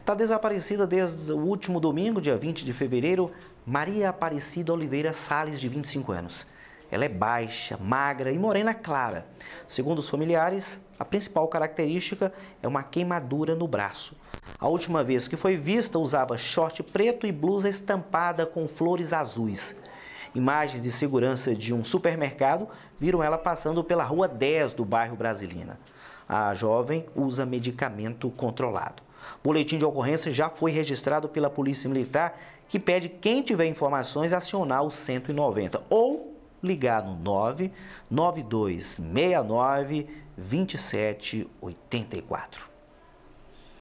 Está desaparecida desde o último domingo, dia 20 de fevereiro, Maria Aparecida Oliveira Sales, de 25 anos. Ela é baixa, magra e morena clara. Segundo os familiares, a principal característica é uma queimadura no braço. A última vez que foi vista, usava short preto e blusa estampada com flores azuis. Imagens de segurança de um supermercado viram ela passando pela rua 10 do bairro Brasilina. A jovem usa medicamento controlado. Boletim de ocorrência já foi registrado pela Polícia Militar, que pede quem tiver informações acionar o 190 ou ligar no 99269 2784.